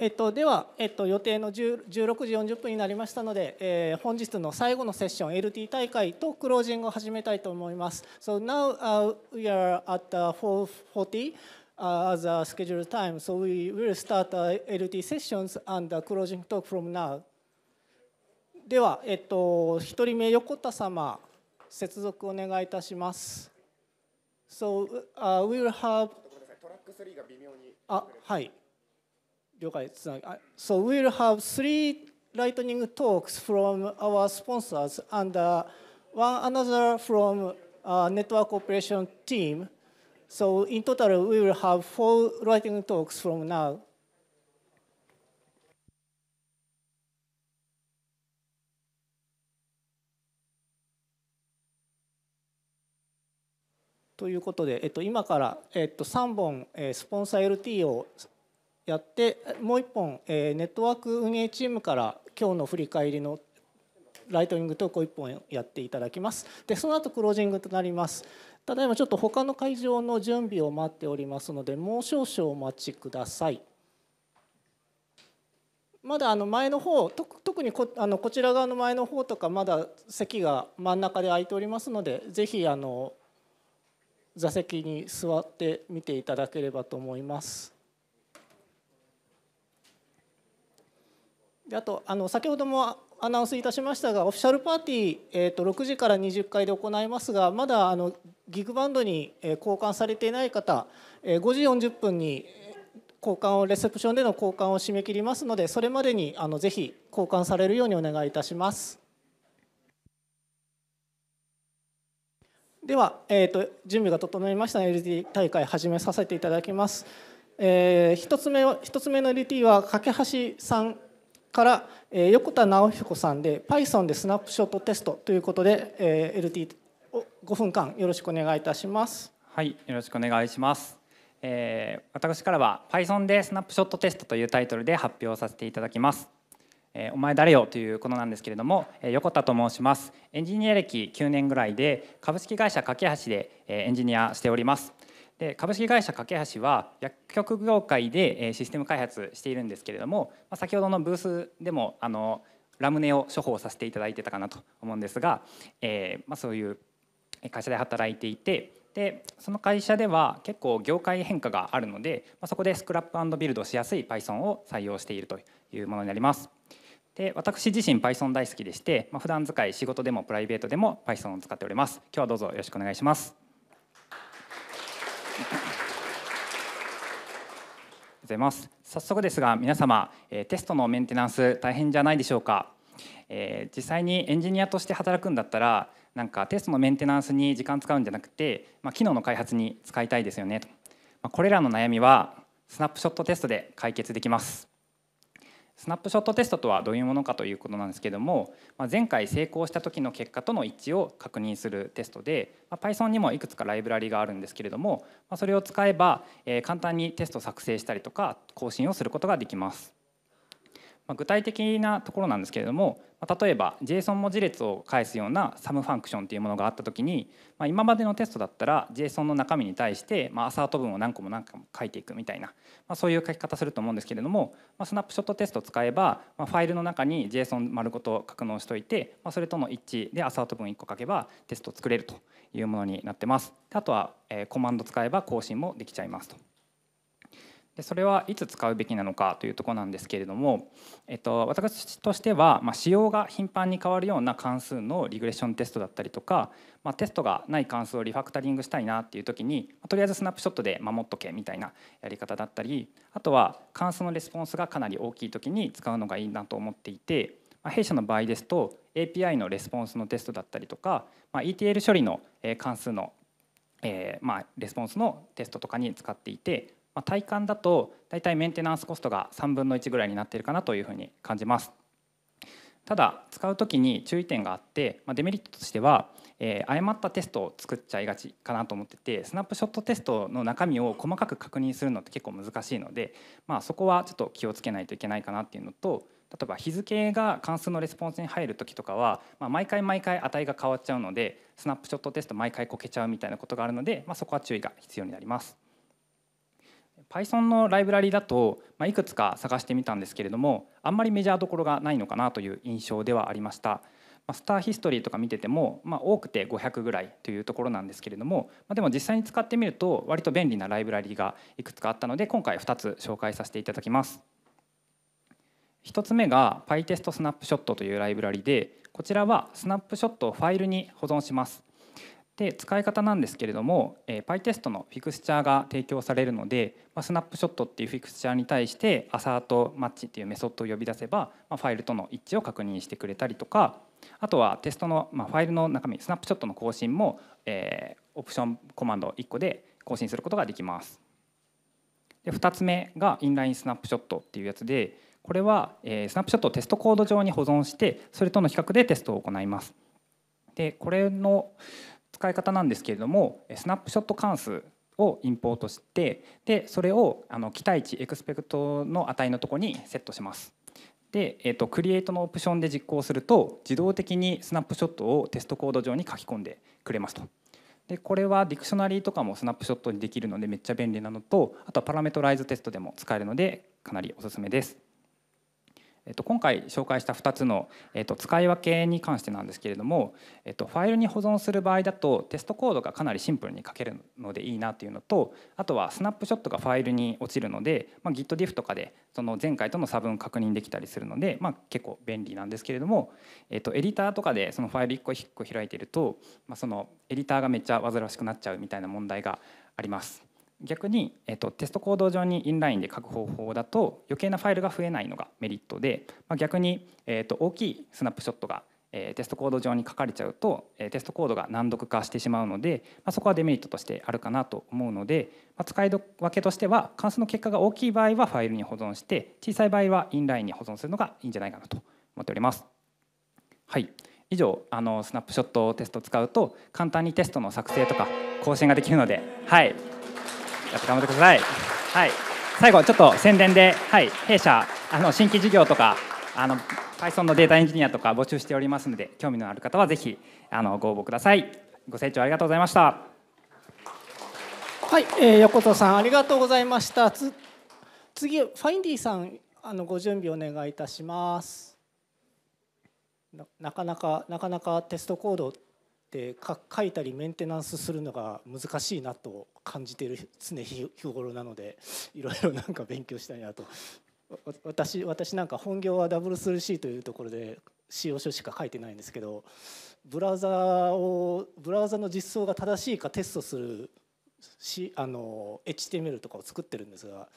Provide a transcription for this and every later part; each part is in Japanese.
えっと、では、えっと、予定の16時40分になりましたので、えー、本日の最後のセッション LT 大会とクロージングを始めたいと思います。So now、uh, we are at 4:40 uh, as a scheduled time, so we will start uh, LT sessions and the closing talk from now. では、えっと、一人目横田様、接続お願いいたします。So、uh, we will have あはい。了解つなぎ So we will have three lightning talks from our sponsors and uh, one another from uh, network operation team. So in total, we will have four lightning talks from now. ということで、えっと、今から、えっと、3本、えー、スポンサー LT をやってもう一本、えー、ネットワーク運営チームから今日の振り返りのライトニングトークを1本やっていただきますでその後クロージングとなりますただいまちょっと他の会場の準備を待っておりますのでもう少々お待ちくださいまだあの前の方と特にこあのこちら側の前の方とかまだ席が真ん中で空いておりますのでぜひあの座席に座って見ていただければと思います。であとあの先ほどもアナウンスいたしましたがオフィシャルパーティー、えー、と6時から20回で行いますがまだあのギグバンドに交換されていない方5時40分に交換をレセプションでの交換を締め切りますのでそれまでにあのぜひ交換されるようにお願いいたします。では、えーと、準備が整いましたエで LT 大会始めさせていただきます。えー、1つ目1つ目の LT は架橋さんから、えー、横田直彦さんで Python でスナップショットテストということで、えー、LT を5分間よろしくお願いいたします。はい、よろしくお願いします。えー、私からは Python でスナップショットテストというタイトルで発表させていただきます。えー、お前誰よということなんですけれども、えー、横田と申します。エンジニア歴9年ぐらいで株式会社架け橋で、えー、エンジニアしております。で株式会社架け橋は薬局業界でシステム開発しているんですけれども先ほどのブースでもあのラムネを処方させていただいてたかなと思うんですが、えー、まあ、そういう会社で働いていてでその会社では結構業界変化があるので、まあ、そこでスクラップビルドしやすい Python を採用しているというものになります。で私自身 Python 大好きでして、まあ、普段使い仕事でもプライベートでも Python を使っております。今日はどうぞよろしくお願いします。ございます早速ですが皆様テストのメンテナンス大変じゃないでしょうか、えー、実際にエンジニアとして働くんだったらなんかテストのメンテナンスに時間使うんじゃなくて、まあ、機能の開発に使いたいですよねと、まあ、これらの悩みはスナップショットテストで解決できますスナップショットテストとはどういうものかということなんですけども、まあ、前回成功した時の結果との一致を確認するテストで、まあ、Python にもいくつかライブラリがあるんですけれども、まあ、それを使えば、えー、簡単にテスト作成したりとか更新をすることができます。まあ、具体的なところなんですけれども、まあ、例えば JSON 文字列を返すようなサムファンクションというものがあった時に、まあ、今までのテストだったら JSON の中身に対して、まあ、アサート文を何個も何個も書いていくみたいな、まあ、そういう書き方すると思うんですけれども、まあ、スナップショットテストを使えば、まあ、ファイルの中に JSON 丸ごと格納しておいて、まあ、それとの一致でアサート文1個書けばテストを作れるというものになってます。あとは、えコマンド使えば更新もできちゃいますと。でそれはいつ使うべきなのかというとこなんですけれども、えっと、私としては、まあ、仕様が頻繁に変わるような関数のリグレッションテストだったりとか、まあ、テストがない関数をリファクタリングしたいなっていう時に、まあ、とりあえずスナップショットで守っとけみたいなやり方だったりあとは関数のレスポンスがかなり大きい時に使うのがいいなと思っていて、まあ、弊社の場合ですと API のレスポンスのテストだったりとか、まあ、ETL 処理の関数のえーまあ、レスポンスのテストとかに使っていて、まあ、体感だと大体メンテナンスコストが3分の1ぐらいになっているかなというふうに感じます。ただ使う時に注意点があって、まあ、デメリットとしては、えー、誤ったテストを作っちゃいがちかなと思っててスナップショットテストの中身を細かく確認するのって結構難しいので、まあ、そこはちょっと気をつけないといけないかなっていうのと例えば日付が関数のレスポンスに入る時とかは、まあ、毎回毎回値が変わっちゃうのでスナップショットテスト毎回こけちゃうみたいなことがあるので、まあ、そこは注意が必要になります。Python のライブラリだと、まあ、いくつか探してみたんですけれどもあんまりメジャーどころがないのかなという印象ではありました。まあ、スターヒストリーとか見てても、まあ、多くて500ぐらいというところなんですけれども、まあ、でも実際に使ってみると割と便利なライブラリがいくつかあったので今回2つ紹介させていただきます。1つ目が PyTest スナップショットというライブラリでこちらはスナップショットをファイルに保存します。で使い方なんですけれども、えー、PyTest のフィクスチャーが提供されるので、まあ、スナップショットっていうフィクスチャーに対してアサートマッチっていうメソッドを呼び出せば、まあ、ファイルとの一致を確認してくれたりとかあとはテストの、まあ、ファイルの中身スナップショットの更新も、えー、オプションコマンド1個で更新することができます。で2つ目がインラインスナップショットっていうやつでこれは、えー、スナップショットをテストコード上に保存してそれとの比較でテストを行います。でこれの使い方なんですけれどもスナップショット関数をインポートしてでそれをあの期待値エクスペクトの値のとこにセットします。で、えーと、とクリエイトのオプションで実行すると自動的にスナップショットをテストコード上に書き込んでくれますと。でこれはディクショナリーとかもスナップショットにできるのでめっちゃ便利なのとあとはパラメトライズテストでも使えるのでかなりおすすめです。えっと、今回紹介した2つの、えっと、使い分けに関してなんですけれども、えっと、ファイルに保存する場合だとテストコードがかなりシンプルに書けるのでいいなというのとあとはスナップショットがファイルに落ちるので、まあ、GitDiff とかでその前回との差分確認できたりするので、まあ、結構便利なんですけれども、えっと、エディターとかでそのファイル1個1個開いてると、まあ、そのエディターがめっちゃ煩わしくなっちゃうみたいな問題があります。逆に、えっと、テストコード上にインラインで書く方法だと余計なファイルが増えないのがメリットで、まあ、逆に、えっと、と大きいスナップショットが、えー、テストコード上に書かれちゃうと、えー、テストコードが難読化してしまうので、まあ、そこはデメリットとしてあるかなと思うので、まあ、使い分けとしては関数の結果が大きい場合はファイルに保存して小さい場合はインラインに保存するのがいいんじゃないかなと思っております。はい以上あのスナップショットテストを使うと簡単にテストの作成とか更新ができるので、はい、やっぱ頑張ってください。はい、最後ちょっと宣伝で、はい、弊社あの新規事業とかあの Python のデータエンジニアとか募集しておりますので興味のある方はぜひあのご応募ください。ご清聴ありがとうございました。はい、えー、横田さんありがとうございました。次ファインディさんあのご準備お願いいたします。なかなかなかなかテストコードで書いたりメンテナンスするのが難しいなと感じている常日頃なのでいろいろなんか勉強したいなと私私なんか本業は W3C というところで使用書しか書いてないんですけどブラウザをブラウザの実装が正しいかテストするしあの HTML とかを作ってるんですが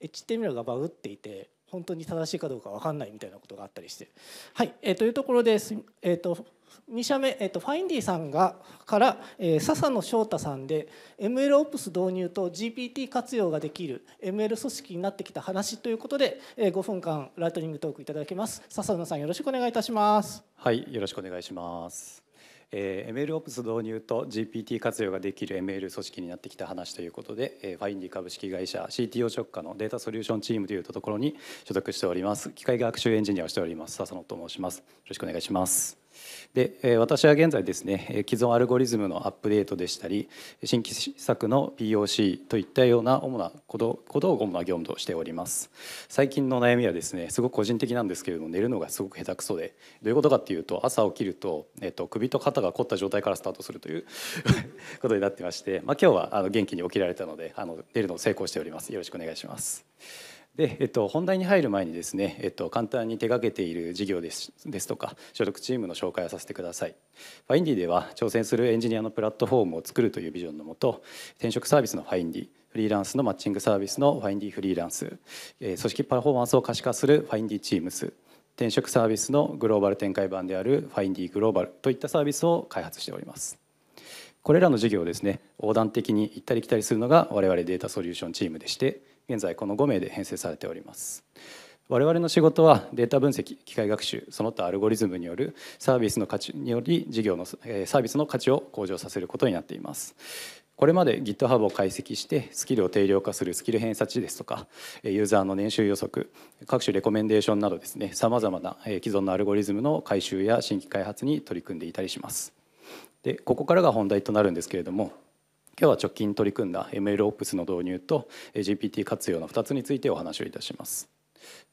HTML がバグっていて本当に正しいかどうか分かんないみたいなことがあったりしてはい、えー、というところです、えーと2社目、えっと、ファインディさんがから、えー、笹野翔太さんで MLOps 導入と GPT 活用ができる ML 組織になってきた話ということで、えー、5分間ライトニングトークいただきます笹野さんよろしくお願いいたしますはいよろしくお願いしますえー、MLOps 導入と GPT 活用ができる ML 組織になってきた話ということで、えー、ファインディ株式会社 CTO 直下のデータソリューションチームというところに所属しております機械学習エンジニアをしております笹野と申しますよろしくお願いしますで私は現在ですね既存アルゴリズムのアップデートでしたり新規施策の POC といったような主なことことを主な業務としております最近の悩みはですねすごく個人的なんですけれども寝るのがすごく下手くそでどういうことかっていうと朝起きると、えっと、首と肩が凝った状態からスタートするという ことになってまして、まあ、今日はあの元気に起きられたのであの寝るのを成功しておりますよろしくお願いします。で、えっと、本題に入る前にですね、えっと、簡単に手がけている事業ですですとか所属チームの紹介をさせてください。ファインディでは挑戦するエンジニアのプラットフォームを作るというビジョンのもと転職サービスのファインディフリーランスのマッチングサービスのファインディフリーランス組織パフォーマンスを可視化するファインディチームス転職サービスのグローバル展開版であるファインディグローバルといったサービスを開発しております。これらの事業をですね横断的に行ったり来たりするのが我々データソリューションチームでして現在この5名で編成されております我々の仕事はデータ分析機械学習その他アルゴリズムによるサービスの価値により事業のサービスの価値を向上させることになっていますこれまで GitHub を解析してスキルを定量化するスキル偏差値ですとかユーザーの年収予測各種レコメンデーションなどですねさまざまな既存のアルゴリズムの改修や新規開発に取り組んでいたりしますでここからが本題となるんですけれども今日は直近取り組んだ MLOps の導入と GPT 活用の2つについてお話をいたします。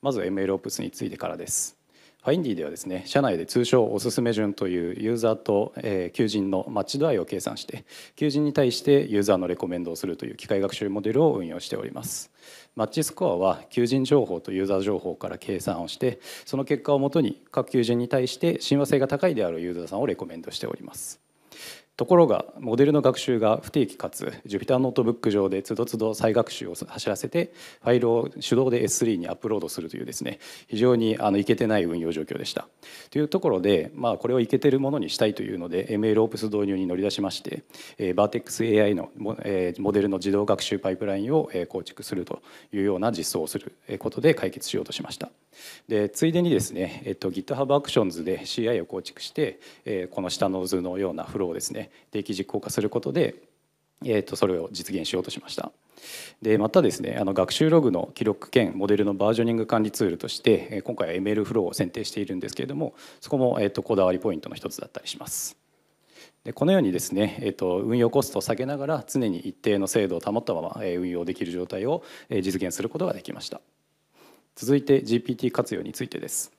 まず MLOps についてからです。ファインディではですね社内で通称おすすめ順というユーザーと、えー、求人のマッチ度合いを計算して求人に対してユーザーのレコメンドをするという機械学習モデルを運用しておりますマッチスコアは求人情報とユーザー情報から計算をしてその結果をもとに各求人に対して親和性が高いであるユーザーさんをレコメンドしておりますところがモデルの学習が不定期かつ Jupyter ノートブック上でつどつど再学習を走らせてファイルを手動で S3 にアップロードするというですね非常にあのいけてない運用状況でした。というところで、まあ、これをいけてるものにしたいというので MLOps 導入に乗り出しまして、えー、VertexAI のモ,、えモデルの自動学習パイプラインを、え構築するというような実装をすることで解決しようとしました。でついでにですね、えっと、GitHub アクションズで CI を構築して、えー、この下の図のようなフローをですね定期実行化することで、えー、とそれを実現しようとしました。でまたですねあの学習ログの記録兼モデルのバージョニング管理ツールとして今回は ML フローを選定しているんですけれどもそこも、えー、とこだわりポイントの一つだったりします。でこのようにですね、えー、と運用コストを下げながら常に一定の精度を保ったまま運用できる状態を実現することができました。続いて GPT 活用についてです。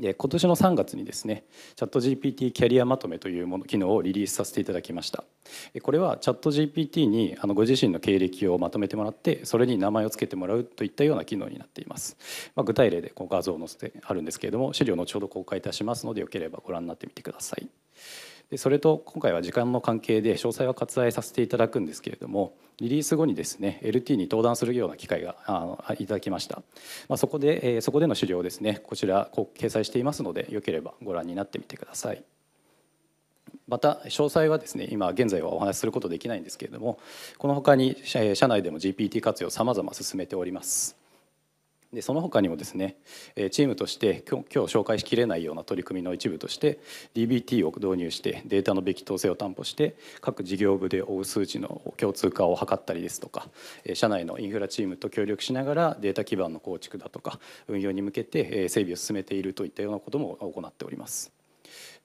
で今年の3月にですねチャット GPT キャリアまとめというもの機能をリリースさせていただきましたこれはチャット GPT にあのご自身の経歴をまとめてもらってそれに名前を付けてもらうといったような機能になっています、まあ、具体例でこう画像を載せてあるんですけれども資料後ほど公開いたしますのでよければご覧になってみてくださいでそれと今回は時間の関係で詳細は割愛させていただくんですけれどもリリース後にですね LT に登壇するような機会があのいただきました、まあ、そこで、えー、そこでの資料ですねこちらこう掲載していますのでよければご覧になってみてくださいまた詳細はですね今現在はお話しすることできないんですけれどもこのほかに社内でも GPT 活用さまざま進めておりますでその他にもですねチームとして今日紹介しきれないような取り組みの一部として DBT を導入してデータのべき統制を担保して各事業部で追う数値の共通化を図ったりですとか社内のインフラチームと協力しながらデータ基盤の構築だとか運用に向けて整備を進めているといったようなことも行っております。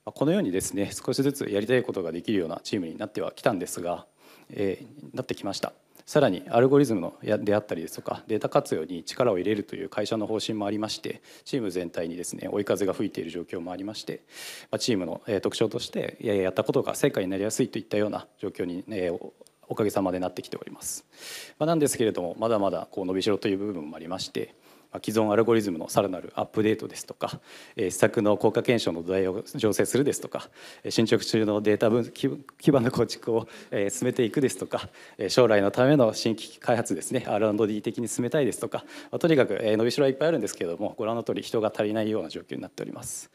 このようにですね少しずつやりたいことができるようなチームになってはきたんですが、えー、なってきました。さらにアルゴリズムのであったりですとかデータ活用に力を入れるという会社の方針もありましてチーム全体にですね追い風が吹いている状況もありましてチームの特徴としてやややったことが成果になりやすいといったような状況におかげさまでなってきております。なんですけれどもまだまだこう伸びしろという部分もありまして既存アルゴリズムのさらなるアップデートですとか施策の効果検証の土台を醸成するですとか進捗中のデータ分基盤の構築を進めていくですとか将来のための新規開発ですね R&D 的に進めたいですとかとにかく伸びしろはいっぱいあるんですけれどもご覧の通り人が足りないような状況になっております。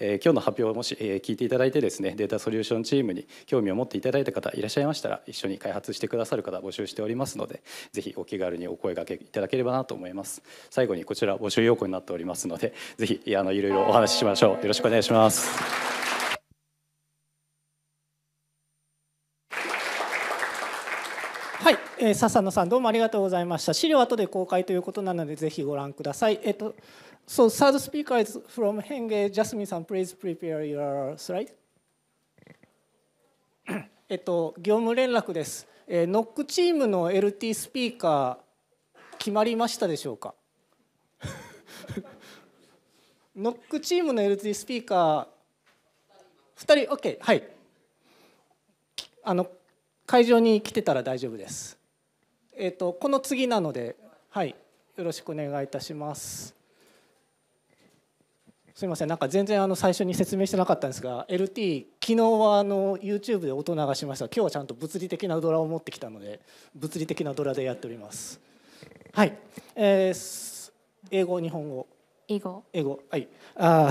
え今日の発表をもし、え聞いていただいてですねデータソリューションチームに興味を持っていただいた方いらっしゃいましたら一緒に開発してくださる方募集しておりますのでぜひお気軽にお声がけいただければなと思います最後にこちら募集要項になっておりますのでぜひあのいろいろお話ししましょうよろしくお願いしますえー、笹野さんどうもありがとうございました資料後で公開ということなのでぜひご覧くださいえっと So third speaker is from Henge Jasmine-san please prepare your slide えっと業務連絡です、えー、ノックチームの LT スピーカー決まりましたでしょうか ノックチームの LT スピーカー2人 OK はいあの会場に来てたら大丈夫です。えっ、ー、とこの次なので、はい、よろしくお願いいたします。すみません、なんか全然あの最初に説明してなかったんですが、LT 昨日はあの YouTube で音流しました。今日はちゃんと物理的なドラを持ってきたので、物理的なドラでやっております。はい、えー、英語日本語。英語。英語はい。あ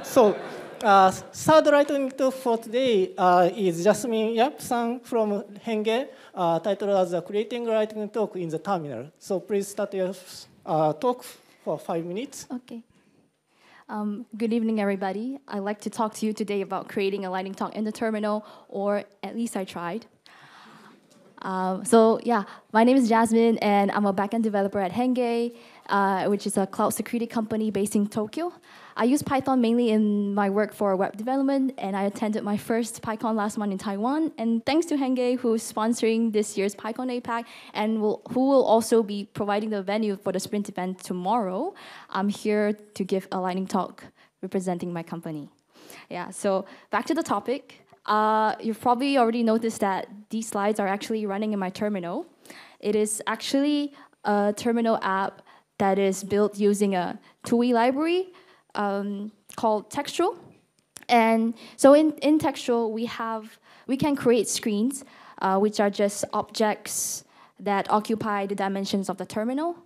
あ、そう。Uh, third lightning talk for today uh, is Jasmine Yap-san from Henge, uh, titled as Creating Lightning Talk in the Terminal. So please start your uh, talk for five minutes. Okay. Um, good evening, everybody. I'd like to talk to you today about creating a lightning talk in the terminal, or at least I tried. Um, so yeah, my name is Jasmine, and I'm a backend developer at Henge, uh, which is a cloud security company based in Tokyo. I use Python mainly in my work for web development, and I attended my first PyCon last month in Taiwan. And thanks to Henge, who's sponsoring this year's PyCon APAC, and will, who will also be providing the venue for the sprint event tomorrow, I'm here to give a lightning talk representing my company. Yeah, so back to the topic. Uh, you've probably already noticed that these slides are actually running in my terminal. It is actually a terminal app that is built using a TUI library, um, called textual. And so in, in textual, we have we can create screens, uh, which are just objects that occupy the dimensions of the terminal.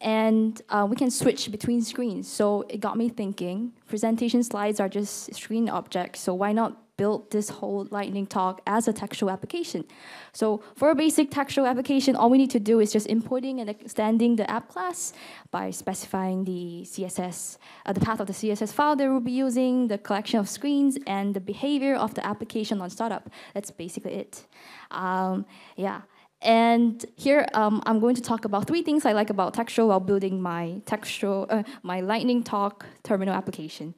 And uh, we can switch between screens. So it got me thinking, presentation slides are just screen objects, so why not built this whole lightning talk as a textual application. So for a basic textual application, all we need to do is just importing and extending the app class by specifying the CSS, uh, the path of the CSS file that we'll be using, the collection of screens, and the behavior of the application on startup. That's basically it. Um, yeah. And here um, I'm going to talk about three things I like about textual while building my textual, uh, my lightning talk terminal application.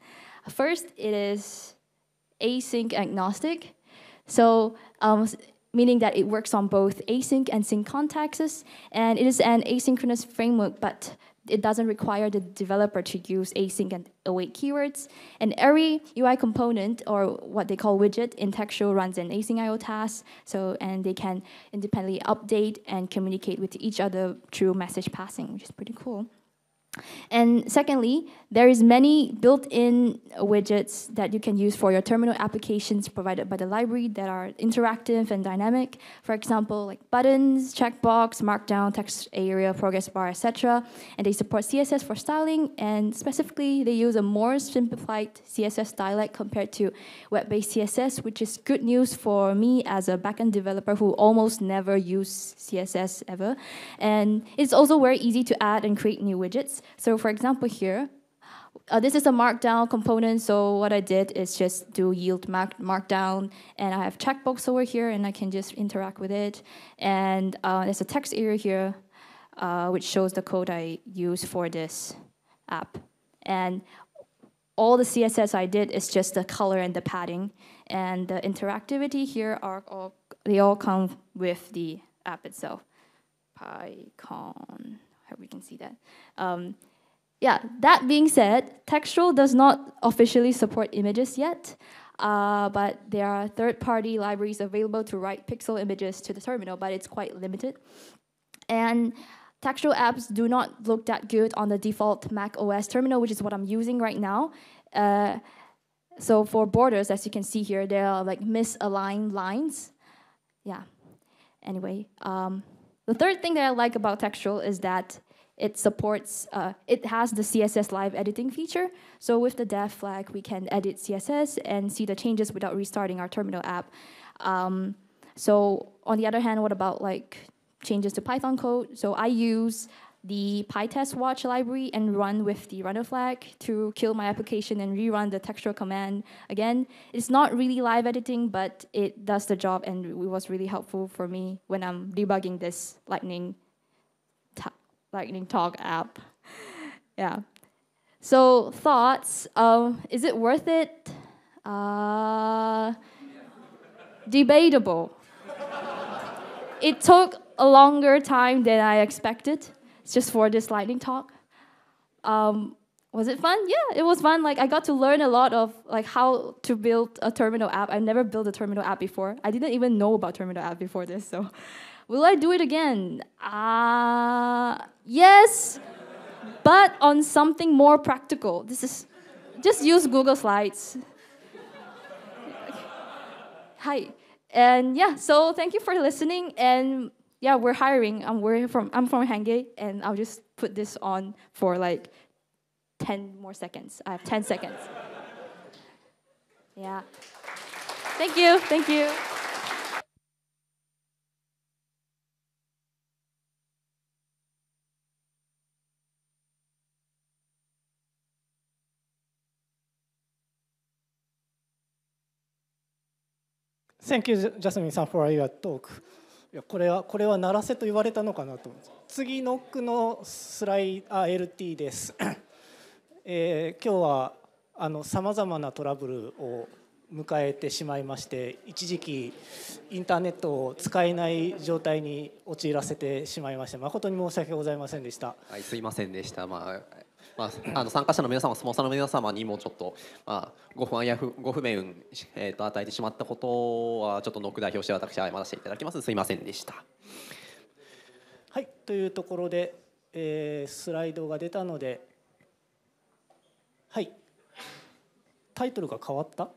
First, it is async agnostic. So um, meaning that it works on both async and sync contexts, and it is an asynchronous framework, but it doesn't require the developer to use async and await keywords. And every UI component, or what they call widget in Textual, runs an async IO task, so, and they can independently update and communicate with each other through message passing, which is pretty cool. And secondly, there is many built-in widgets that you can use for your terminal applications provided by the library that are interactive and dynamic. For example, like buttons, checkbox, markdown, text area, progress bar, etc. And they support CSS for styling, and specifically, they use a more simplified CSS dialect compared to web-based CSS, which is good news for me as a backend developer who almost never use CSS ever. And it's also very easy to add and create new widgets. So for example here, uh, this is a markdown component, so what I did is just do yield mark markdown, and I have checkbox over here, and I can just interact with it. And uh, there's a text area here, uh, which shows the code I use for this app. And all the CSS I did is just the color and the padding, and the interactivity here are all they all come with the app itself. PyCon hope we can see that. Um, yeah, that being said, Textual does not officially support images yet, uh, but there are third-party libraries available to write pixel images to the terminal, but it's quite limited. And textual apps do not look that good on the default Mac OS terminal, which is what I'm using right now. Uh, so for borders, as you can see here, there are like misaligned lines. Yeah. Anyway, um, the third thing that I like about Textual is that it supports, uh, it has the CSS live editing feature. So with the dev flag, we can edit CSS and see the changes without restarting our terminal app. Um, so on the other hand, what about like changes to Python code? So I use the PyTest watch library and run with the runner flag to kill my application and rerun the textual command again. It's not really live editing, but it does the job and it was really helpful for me when I'm debugging this Lightning, Lightning Talk app. yeah. So thoughts, um, is it worth it? Uh, debatable. it took a longer time than I expected just for this lightning talk. Um, was it fun? Yeah, it was fun. Like I got to learn a lot of like how to build a terminal app. I've never built a terminal app before. I didn't even know about terminal app before this. So, will I do it again? Uh yes, but on something more practical. This is just use Google Slides. Hi. And yeah, so thank you for listening and yeah, we're hiring. I'm we're from I'm from Hangay, and I'll just put this on for like ten more seconds. I have ten seconds. Yeah. Thank you. Thank you. Thank you, jasmine for your talk. いやこれはこれは鳴らせと言われたのかなと思って次の句のスライあ LT です、えー、今日はあのさまざまなトラブルを迎えてしまいまして一時期インターネットを使えない状態に陥らせてしまいまして誠に申し訳ございませんでした。はい、すいませんでした。まあまあ、あの参加者の皆様スポンサーの皆様にもちょっと、まあ、ご不安やご不明。えー、と与えてしまったことはちょっとノック代表して私謝らせていただきますすいませんでした。はいというところで、えー、スライドが出たのではいタイトルが変わった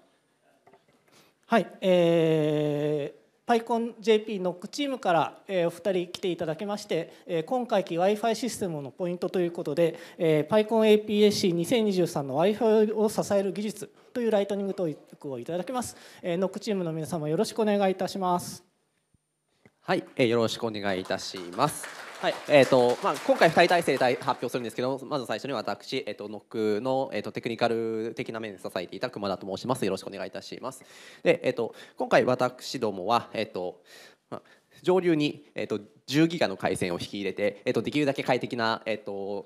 はいえーパイコン JP ノックチームから、えお二人来ていただきまして、え今回期 Wi-Fi システムのポイントということで、えパイコン a p s c 2 0 2 3の Wi-Fi を支える技術というライトニングトークをいただきます、えノックチームの皆様よろしくお願いいたしますはい、えよろしくお願いいたしますはいえーとまあ、今回2人体制で発表するんですけどまず最初に私、えーと、ノックの、えーと、テクニカル的な面で支えていた熊田と申しますよろしくお願いいたしますで、えーと、と今回私どもは、えーとまあ上流に、えっと、10ギガの回線を引き入れて、えっと、できるだけ快適な、えっと、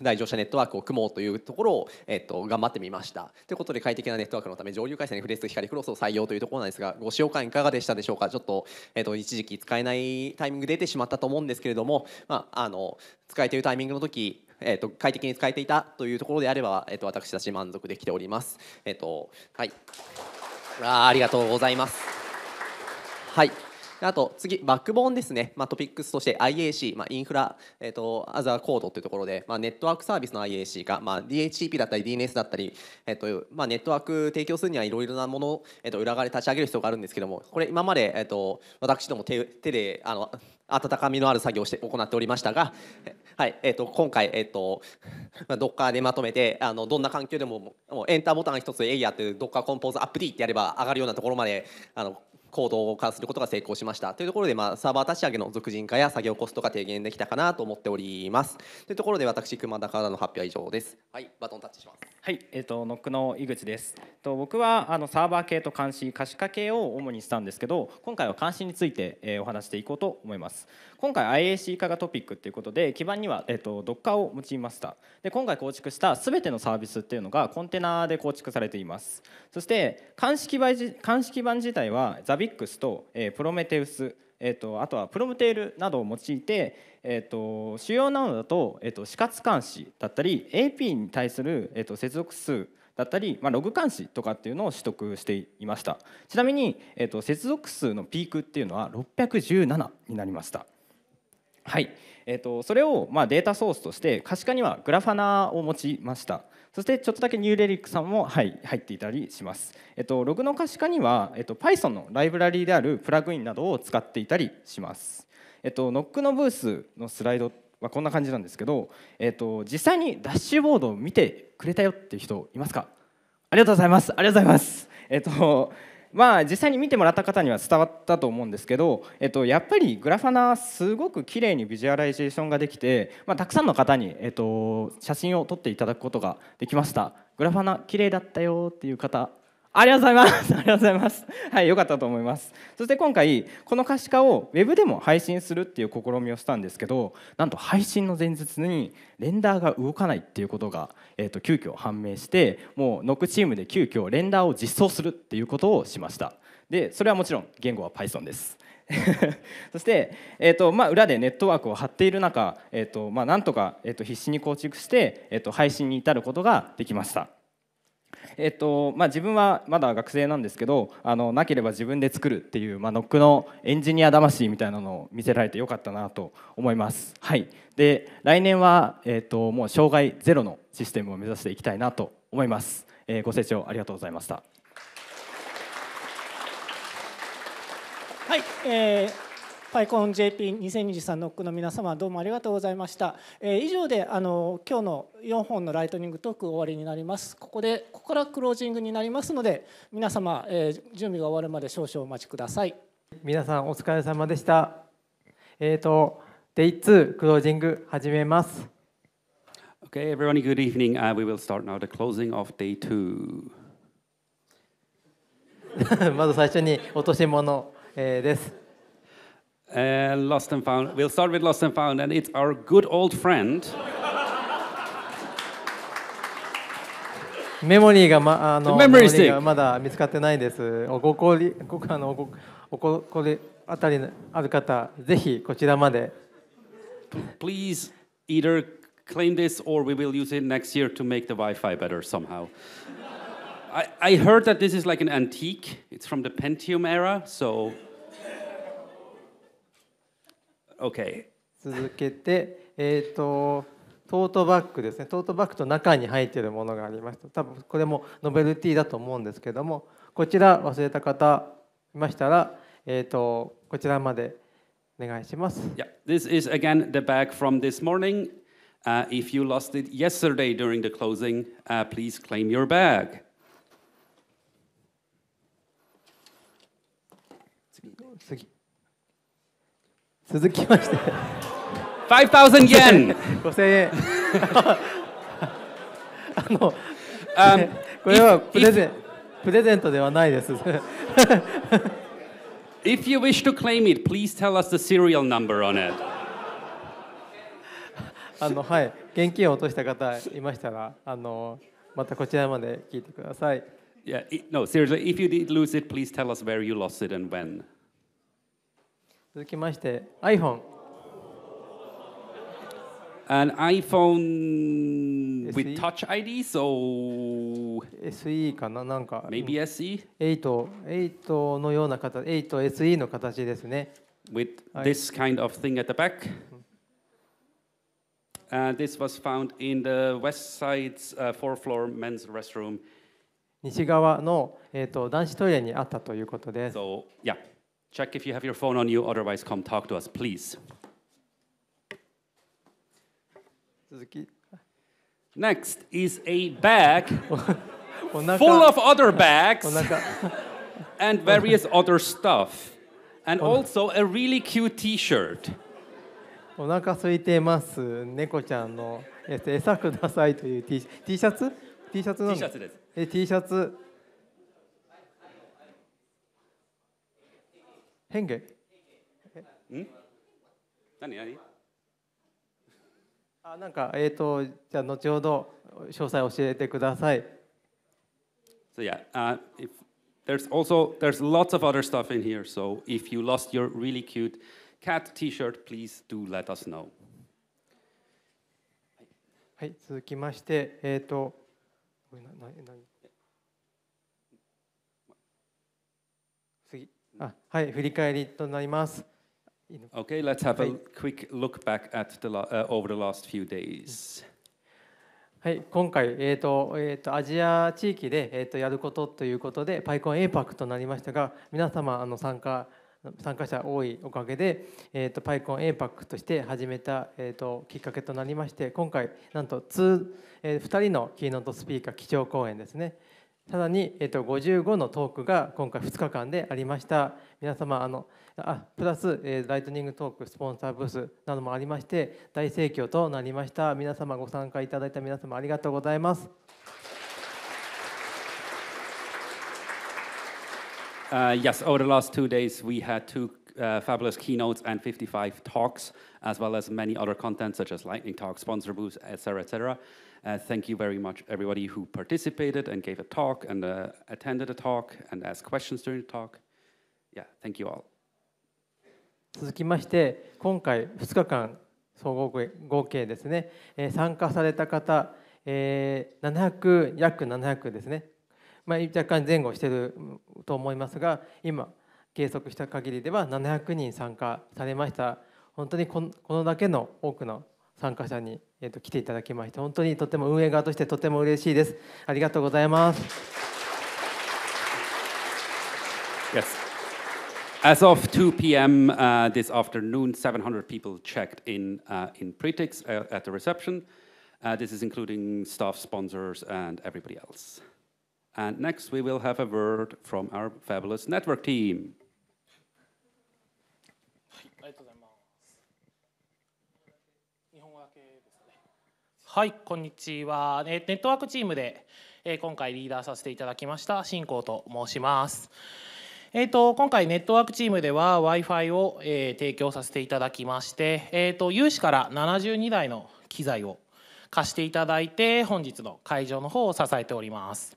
来場者ネットワークを組もうというところを、えっと頑張ってみました。ということで快適なネットワークのため上流回線にフレット光クロスを採用というところなんですがご使用感いかがでしたでしょうかちょっと,、えっと一時期使えないタイミング出てしまったと思うんですけれども、まあ、あの使えているタイミングの時えーと、快適に使えていたというところであれば、えーと、私たち満足できております。えーとはい、あありがとうございます。はいあと次バックボーンですね、まあ、トピックスとして IAC、まあ、インフラ、えーと、アザーコードというところで、まあ、ネットワークサービスの IAC が、まあ、DHCP だったり DNS だったり、えーとまあ、ネットワーク提供するにはいろいろなものを、えーと、裏側で立ち上げる必要があるんですけどもこれ今まで、えーと、私ども手手であの温かみのある作業をして行っておりましたが、はいえー、と今回、えー、と Docker でまとめてあのどんな環境でももうエンターボタン一つエイヤーって d o c k e コンポーズアップ D ってやれば上がるようなところまであの行動を化することが成功しましたというところで、まあ、サーバー立ち上げの属人化や作業コストが低減できたかなと思っておりますというところで私熊田からの発表は以上ですはいバトンタッチしますはい、えーと、とノックの井口です。と僕はあのサーバー系と監視、可視化系を主にしたんですけど、今回は監視について、えー、お話していこうと思います。今回 IAC 化がトピックということで、基盤にはえっ、ー、と Docker を用いました。で今回構築したすべてのサービスっていうのがコンテナで構築されています。そして監視基盤監視基盤自体は Zabbix と、えー、Prometheus えーと、あとはプロムテールなどを用いて、えーと、主要なのだと,、えーと、と死活監視だったり AP に対する、えー、と接続数だったり、まあ、ログ監視とかっていうのを取得していましたちなみに、えー、と接続数のピークっていうのは617になりましたはい、えー、とそれをまあデータソースとして可視化にはグラファナーを用いましたそしてちょっとだけニューレリックさんも、はい、入っていたりします。えっと、ログの可視化には、えっと、Python のライブラリーであるプラグインなどを使っていたりします。えっと、ノックのブースのスライドはこんな感じなんですけど、えっと、実際にダッシュボードを見てくれたよっていう人いますかありがとうございます。ありがとうございます。えっと、あ、実際に見てもらった方には伝わったと思うんですけど、えっと、やっぱりグラファナすごく綺麗にビジュアライゼーションができて、まあ、たくさんの方に、えっと、写真を撮っていただくことができました。グラファナ綺麗だったよっていう方ありがとうございます。ありがとうございます。はい、良かったと思います。そして今回この可視化をウェブでも配信するっていう試みをしたんですけど、なんと配信の前日にレンダーが動かないっていうことがえっ、ー、と急遽判明して、もうノックチームで急遽レンダーを実装するっていうことをしました。で、それはもちろん言語は Python です。そして、えーとまあ、裏でネットワークを張っている中、えーとまあ、なんとか、えー、と必死に構築して、えー、と配信に至ることができました。えっとまあ、自分はまだ学生なんですけどあのなければ自分で作るっていう、まあ、ノックのエンジニア魂みたいなのを見せられてよかったなと思います。はい、で来年は、えっと、もう障害ゼロのシステムを目指していきたいなと思います。えー、ご清聴ありがとうございました。はい、えーパイコン JP2023 ノックの皆様どうもありがとうございました、えー、以上であの今日の4本のライトニングトーク終わりになりますここでここからクロージングになりますので皆様、えー、準備が終わるまで少々お待ちください皆さんお疲れ様でしたえっ、ー、と Day2 クロージング始めます Okay, everyone, good evening.、Uh, we will start now the closing of day two. まず最初に落とし物、です。Uh, lost and found. We'll start with lost and found, and it's our good old friend. メモリーがまあのメモリーがまだ見つかってないです。おごこりごあのごおここれあたりある方ぜひこちらまで。Please either claim this or we will use it next year to make the Wi-Fi better somehow. I, I heard that this is like an antique. It's from the Pentium era, so. Okay. 続けて、えっ、ー、とトートバッグですね。トートバッグと中に入っているものがありました。多分これもノベルティだと思うんですけども、こちら忘れた方いましたら、えっ、ー、とこちらまでお願いします。Yeah, this is again the bag from this morning. Uh, if you lost it yesterday during the closing, uh, please claim your bag. 続きまして5,000 yen! 5000円あの、um, これはプレゼンプレゼントではないです If you wish to claim it, please tell us the serial number on it. あのはい、現金を落とした方いましたら、あのまたこちらまで聞いてください。Yeah, it, no, seriously, if you did lose it, please tell us where you lost it and when. 続きまして iPhone an iPhone with Touch ID, so SE かななんか maybe SE 8のような形、8 SE の形ですね。With this kind of thing at the back. And this was found in the west side's uh, fourth floor men's restroom. 西側の、えー、と男子トレにあったということです。So, yeah. Check if you have your phone on you, otherwise come talk to us, please. Suzuki. Next is a bag full of other bags and various other stuff. And also a really cute t-shirt. お腹空いてます。猫ちゃんの餌くださいという T シャツ T シャツ ?T シャツです。え、T シャツ。変化ん何何あなんかえっ、ー、とじゃあ後ほど詳細教えてください。So yeah, uh, if there's also there's lots of other stuff in here. So if you lost your really cute cat T-shirt, please do let us know. はい、続きまして、えっ、ー、と、なな何あはい、振り返りとなります。Okay, let's have a quick look back at the、uh, over the last few days. はい、今回、えーとえーと、アジア地域で、えーと、やることということで、パイコン APAC となりましたが、皆様あの参加参加者多いおかげで、えーと、とパイコン APAC として始めた、えー、ときっかけとなりまして、今回、なんと2、えー、2人のキーノートスピーカー、基調講演ですね。さらに、えっと、55のトークが今回2日間でありました。皆様、あのあプラス、えー、ライトニングトーク、スポンサーブースなどもありまして、大盛況となりました。皆様、ご参加いただいた皆様、ありがとうございます。Uh, yes, over the last two days, we had two uh, fabulous keynotes and 55 talks, as well as many other content such as lightning talks, sponsor booths, etc., etc. Uh, thank you very much, everybody who participated and gave a talk and uh, attended a talk and asked questions during the talk. Yeah, thank you all. 続きまして、今回2日間総合合計ですね、えー、参加された方、えー、700約700ですね、まあ、若干前後してると思いますが、今計測した限りでは700人参加されました本当にこのだけの多くの参加者に、えー、と来ていただきまして本当にとても運営側としてとても嬉しいですありがとうございます yes. As of 2 p.m. Uh, this afternoon, 700 people checked in uh, in Pretix uh, at the reception. this is including staff, sponsors, and everybody else. And next, we will have a word from our fabulous network team. はい、こんにちは。ネットワークチームで、え今回リーダーさせていただきました新光と申します。えーと、今回ネットワークチームでは w i f i を、えー、提供させていただきまして、えーと、有志から72台の機材を貸していただいて本日の会場の方を支えております。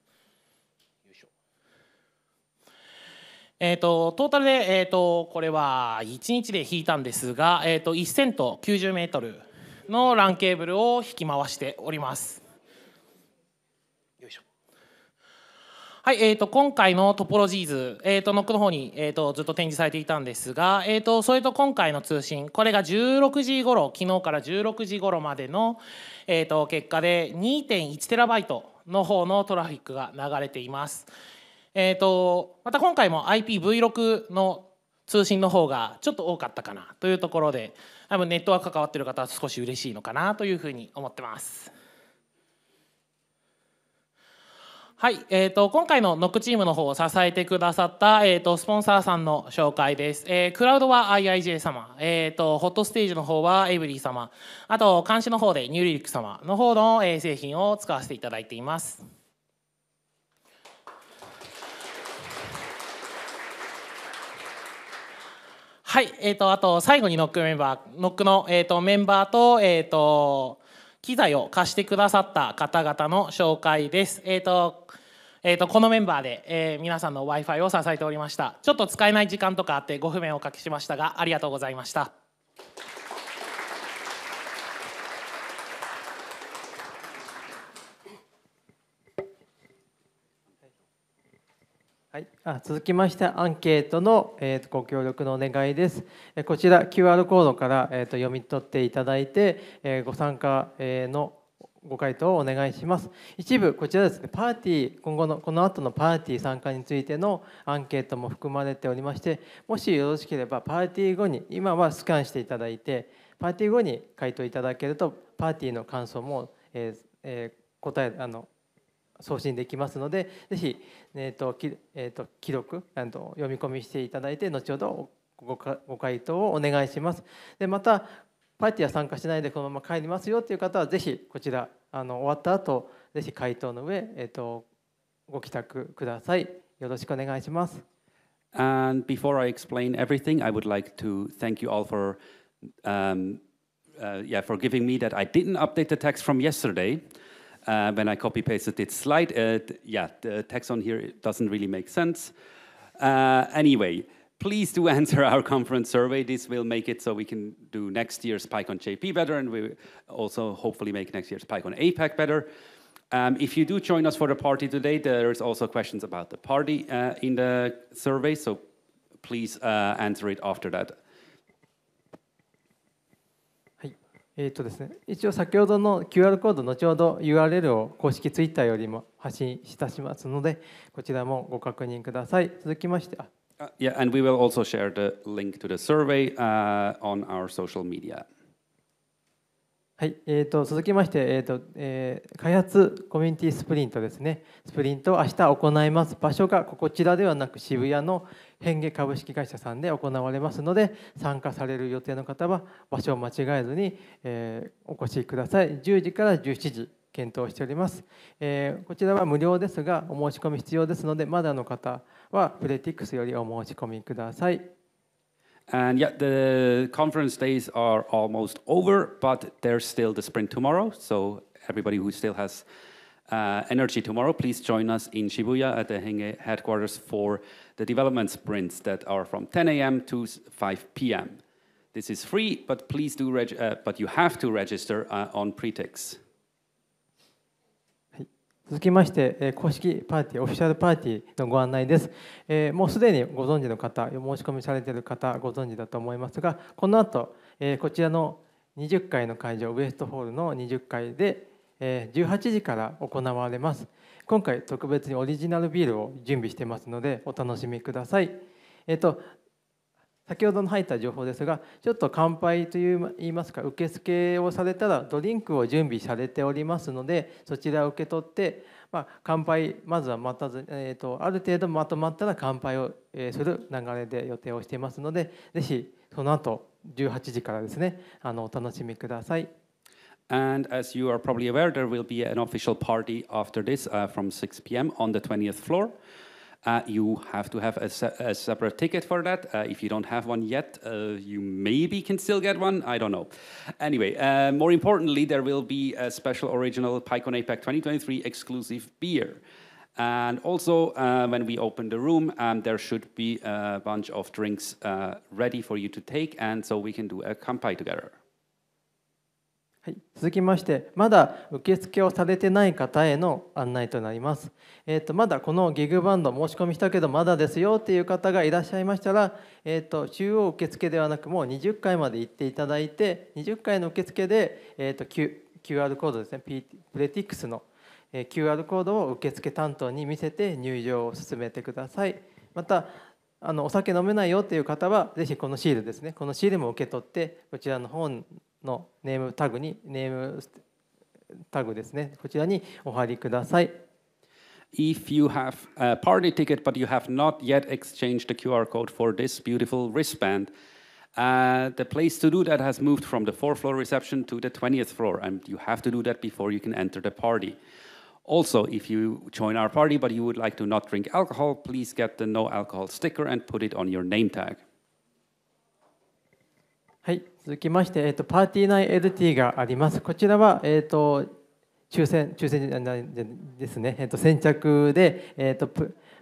えーと、トータルで、えー、とこれは1日で引いたんですが、えー、と1000と90メートルのランケーブルを引き回しております。はい、えっ、ー、と、今回のトポロジーズ、えっ、ー、と、ノックの方に、えっ、ー、と、ずっと展示されていたんですが、えっ、と、それと今回の通信、これが16時頃、昨日から16時頃までの、えっ、と、結果で2.1テラバイトの方のトラフィックが流れています。えっ、と、また今回も IPv6 の通信の方がちょっと多かったかなというところで、多分ネットワーク関わってる方は少し嬉しいのかなというふうに思ってます。はい、えーと、今回のノックチームの方を支えてくださった、えーと、スポンサーさんの紹介です、えー、クラウドは IIJ 様、えーと、とホットステージの方はエブリー様あと監視の方でニューリリック様の方の、えー、製品を使わせていただいています。はい、えーと、あと最後にノックメンバーノックの、えーと、メンバーと,、えーと、と機材を貸してくださった方々の紹介です。えーとえー、とこのメンバーで、えー、皆さんの w i f i を支えておりましたちょっと使えない時間とかあってご不便をおかけしましたがありがとうございました。はい、あ続きましてアンケートの、えーと、ご協力のお願いです。えこちら QR コードから、えーと、と読み取っていただいて、えー、ご参加、えー、のご回答をお願いします。一部こちらですねパーティー今後のこの後のパーティー参加についてのアンケートも含まれておりましてもしよろしければパーティー後に今はスキャンしていただいてパーティー後に回答いただけるとパーティーの感想も、えーえー、答えあの送信できますのでぜひ、えーとえーと、と既読あと、読み込みしていただいて後ほどごご回答をお願いします。でまたパーティーは参加しないでこのまま帰りますよという方はぜひこちらあの終わった後ぜひ回答の上、えーと、とご帰宅ください。よろしくお願いします。And before I explain everything, I would like to thank you all for, um, uh, yeah, for giving me that I didn't update the text from yesterday. Uh, when I copy pasted this slide, uh, yeah, the text on here doesn't really make sense. Uh, anyway, please do answer our conference survey. This will make it so we can do next year's PyCon JP better, and we also hopefully make next year's PyCon APAC better. Um, if you do join us for the party today, there's also questions about the party uh, in the survey, so please uh, answer it after that. えーとですね、一応先ほどの QR コード後ほど URL を公式 Twitter よりも発信いたしますのでこちらもご確認ください続きましてあ Uh, yeah, and we will also share the link to the survey uh, on our social media. はい、えーと、続きまして、えーとえー、開発コミュニティスプリントですねスプリント明日行います場所がこちらではなく渋谷の変化株式会社さんで行われますので参加される予定の方は場所を間違えずに、えー、お越しください10時から17時検討しております、えー、こちらは無料ですがお申し込み必要ですのでまだの方はプレティックスよりお申し込みください And yeah, the conference days are almost over, but there's still the sprint tomorrow. So everybody who still has uh, energy tomorrow, please join us in Shibuya at the Henge headquarters for the development sprints that are from 10 a.m. to 5 p.m. This is free, but please do uh, but you have to register uh, on Pretext. 続きまして、公式パーティー、オフィシャルパーティーのご案内です。もうすでにご存知の方、申し込みされている方、ご存知だと思いますが、この後、こちらの20階の会場、ウエストホールの20階で、18時から行われます。今回、特別にオリジナルビールを準備してますので、お楽しみください。えっと、先ほどの入った情報ですがちょっと乾杯という言いますか受付をされたらドリンクを準備されておりますのでそちらを受け取って、まあ、乾杯まずは待たず、えーと、ある程度まとまったら乾杯をする流れで予定をしていますのでぜひその後18時からですねあのお楽しみください。And as you are probably aware, there will be an official party after this uh, from 6 p.m. on the 20th floor. Uh, you have to have a, se a separate ticket for that. Uh, if you don't have one yet, uh, you maybe can still get one. I don't know. Anyway, uh, more importantly, there will be a special original PyCon APEC 2023 exclusive beer. And also, uh, when we open the room, um, there should be a bunch of drinks uh, ready for you to take, and so we can do a kampai together. はい、続きましてまだ受付をされてない方への案内となります、えーと、まだこのギグバンド申し込みしたけどまだですよっていう方がいらっしゃいましたら、えーと、中央受付ではなくもう20回まで行っていただいて20回の受付で、えーと、Q、r コードですねプレティックスの QR コードを受付担当に見せて入場を進めてくださいまたあのお酒飲めないよっていう方は是非このシールですねこのシールも受け取ってこちらの方のネームタグにネームタグですねこちらにお貼りください。If you have a party ticket but you have not yet exchanged the QR code for this beautiful wristband, uh, the place to do that has moved from the fourth floor reception to the 20th floor, and you have to do that before you can enter the party. Also, if you join our party but you would like to not drink alcohol, please get the no alcohol sticker and put it on your name tag. 続きまして、えっと、パーティー内 LT があります。こちらは、えっと、抽選、抽選じゃないですね、えっと、先着で、えっと、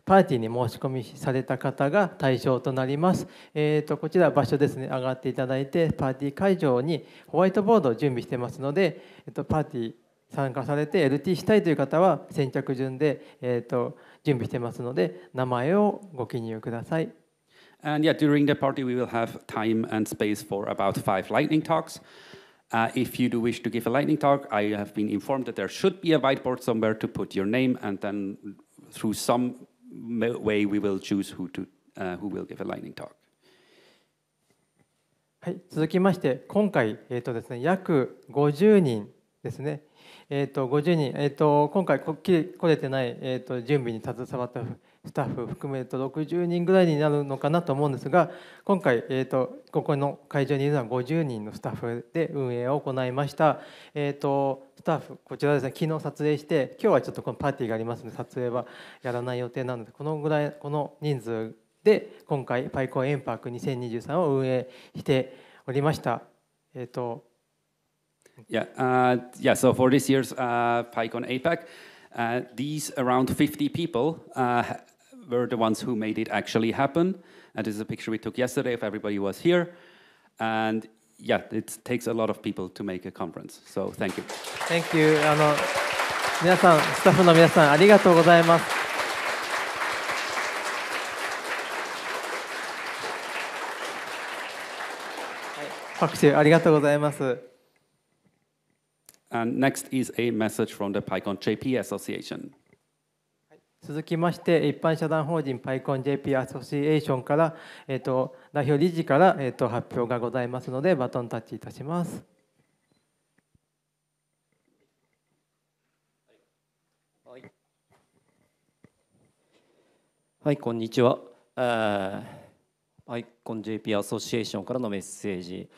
パーティーに申し込みされた方が対象となります。えっ、と、こちら場所ですね、上がっていただいて、パーティー会場にホワイトボードを準備してますので、えっ、と、パーティー参加されて LT したいという方は先着順で、えっ、と、準備してますので、名前をご記入ください。And yeah, during the party, we will have time and space for about five lightning talks. Uh, if you do wish to give a lightning talk, I have been informed that there should be a whiteboard somewhere to put your name, and then through some way we will choose who to uh, who will give a lightning talk. はい、続きまして今回えっ、ー、とですね約50人ですね。えっ、ー、と50人えっ、ー、と今回こっきり来れてないえっ、ー、と準備に携わったスタッフ含めると60人ぐらいになるのかなと思うんですが今回、えーと、ここの会場にいるのは50人のスタッフで運営を行いました、えーと、スタッフこちらですね昨日撮影して今日はちょっとこのパーティーがありますので撮影はやらない予定なのでこのぐらいこの人数で今回パイコンエンパーク2023を運営しておりました。えーと Yeah, uh, yeah. So for this year's uh, PyCon APAC, uh, these around 50 people uh, were the ones who made it actually happen. And this is a picture we took yesterday if everybody was here. And yeah, it takes a lot of people to make a conference. So thank you. Thank you. And next is a message from the PyCon JP Association. 続きまして一般社団法人パイコン JP アソシエーションから、えーと、代表理事から、えーと、発表がございますのでバトンタッチいたします。はい、こんにちは。アイコン JP アソシエーションからのメッセージ。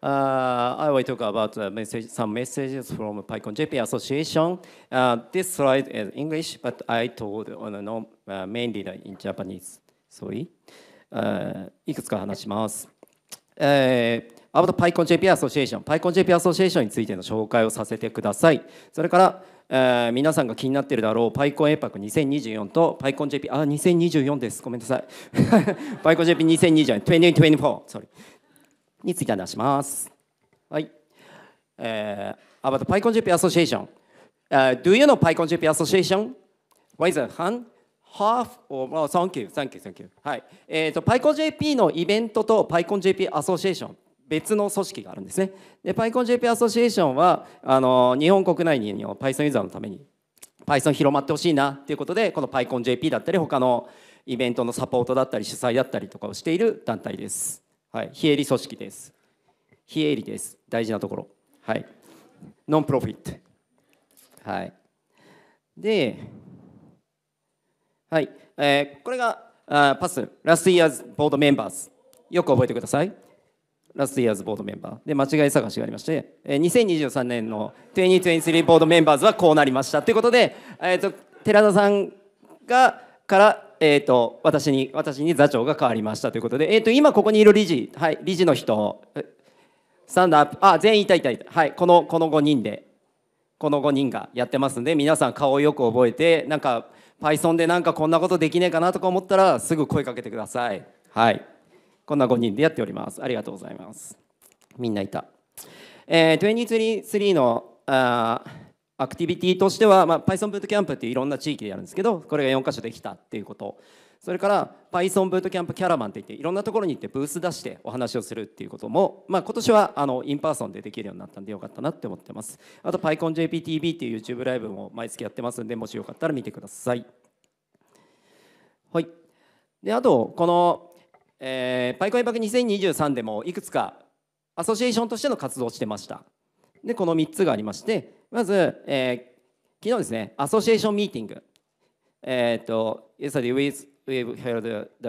Uh, I will talk about uh, message, some messages from PyCon JP Association. Uh, this slide is English, but I told on a norm, uh, mainly in Japanese. Sorry. Uh, いくつか話します。えー About PyCon JP Association、PyCon JP Association についての紹介をさせてください。それから、えー、皆さんが気になっているだろう PyCon APAC 2024と PyCon JP、あ、2024です。ごめんなさい。PyCon JP2024、2024、sorry。について話します。はい。Uh, about PyCon JP Association. Uh, do you know PyCon JP Association? Raise a hand. Half or oh, thank you, thank you, thank you. はい。えっ、ー、と PyCon JP のイベントと PyCon JP Association 別の組織があるんですね。PyCon JP Association はあの日本国内に Python ユーザーのために Python 広まってほしいなっていうことでこの PyCon JP だったり他のイベントのサポートだったり主催だったりとかをしている団体です。はい、非営利組織です。非営利です。大事なところ。はい。ノンプロフィット。はい。で、はい。えー、これがあパス。ラス s t y ーズボードメンバーズ。よく覚えてください。ラス s t y ーズボードメンバー。で、間違い探しがありまして、えー、2023年の2023ボードメンバーズはこうなりました。ということで、えーと寺田さんがからえーと、私に私に座長が変わりましたということで、えーと、今ここにいる理事、はい、理事の人スタンドアップあ全員いたいたいた、はい、このこの5人でこの5人がやってますんで皆さん顔をよく覚えてなんか Python でなんかこんなことできねえかなとか思ったらすぐ声かけてください。はい、こんな5人でやっております。ありがとうございます。みんないた。えー、23のあアクティビティとしては、まあ、Python ブートキャンプっていろんな地域でやるんですけどこれが4か所できたっていうことそれから Python ブートキャンプキャラマンっていっていろんなところに行ってブース出してお話をするっていうことも、まあ、今年はあのインパーソンでできるようになったんでよかったなって思ってますあと PyConJPTV っていう YouTube ライブも毎月やってますんでもしよかったら見てくださいはいであとこの、えー、PyCon イパク2023でもいくつかアソシエーションとしての活動をしてましたでこの3つがありましてまず、えー、昨日ですね、アソシエーションミーティング。えっ、ー、と、yesterday we, we held the, the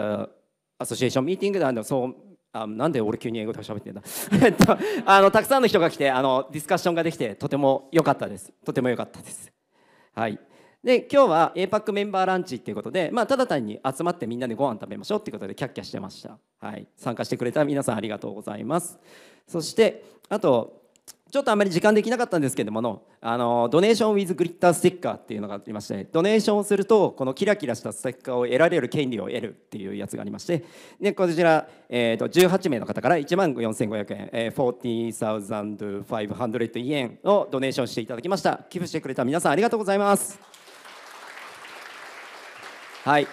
association meeting and so あなんで俺急に英語で喋ってんだ あのたくさんの人が来てあのディスカッションができてとても良かったですとても良かったですはいで今日は APAC メンバーランチということで、まあ、ただ単に集まってみんなでご飯食べましょうということでキャッキャしてました、はい、参加してくれた皆さんありがとうございますそしてあとちょっとあまり時間できなかったんですけどもあのドネーションウィズグリッターステッカーっていうのがありましてドネーションをするとこのキラキラしたステッカーを得られる権利を得るっていうやつがありましてでこちら、えーと、と18名の方から1万4500円、えー、40,500円をドネーションしていただきました寄付してくれた皆さんありがとうございますはい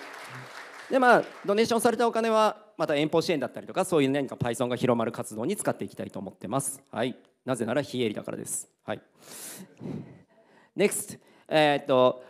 でまあドネーションされたお金はまた遠方支援だったりとかそういう何か Python が広まる活動に使っていきたいと思ってますはいなぜなら非営利だからです。はい、NEXT、えっと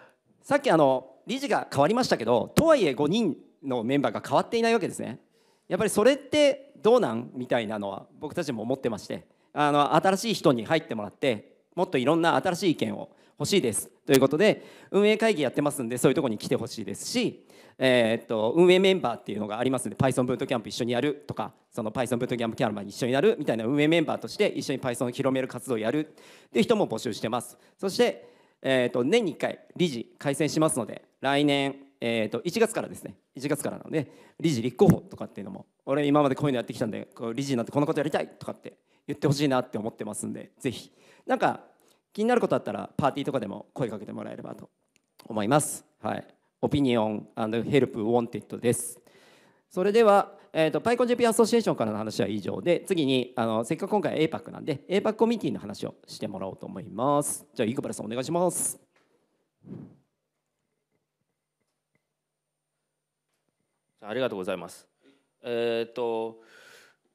さっきあの理事が変わりましたけどとはいえ5人のメンバーが変わっていないわけですね。やっぱりそれってどうなんみたいなのは僕たちも思ってましてあの新しい人に入ってもらってもっといろんな新しい意見を欲しいですということで運営会議やってますんでそういうとこに来てほしいですしえー、っと運営メンバーっていうのがありますので Python ブートキャンプ一緒にやるとかその Python ブートキャンプキャンバンに一緒になるみたいな運営メンバーとして一緒に Python を広める活動をやるっていう人も募集してますそして、えー、っと年に1回理事改選しますので来年えーと、と1月からですね1月からなので理事立候補とかっていうのも俺今までこういうのやってきたんでこう理事になってこんなことやりたいとかって言ってほしいなって思ってますんでぜひなんか気になることあったらパーティーとかでも声かけてもらえればと思います。はいオピニオンヘルプウォンテッドです。それでは、えーと、パ PyConJP アソシエーションからの話は以上で次にあのせっかく今回 APAC なんで APAC コミュニティの話をしてもらおうと思います。じゃあ、イクバラさんお願いします。ありがとうございます。えっ、ー、と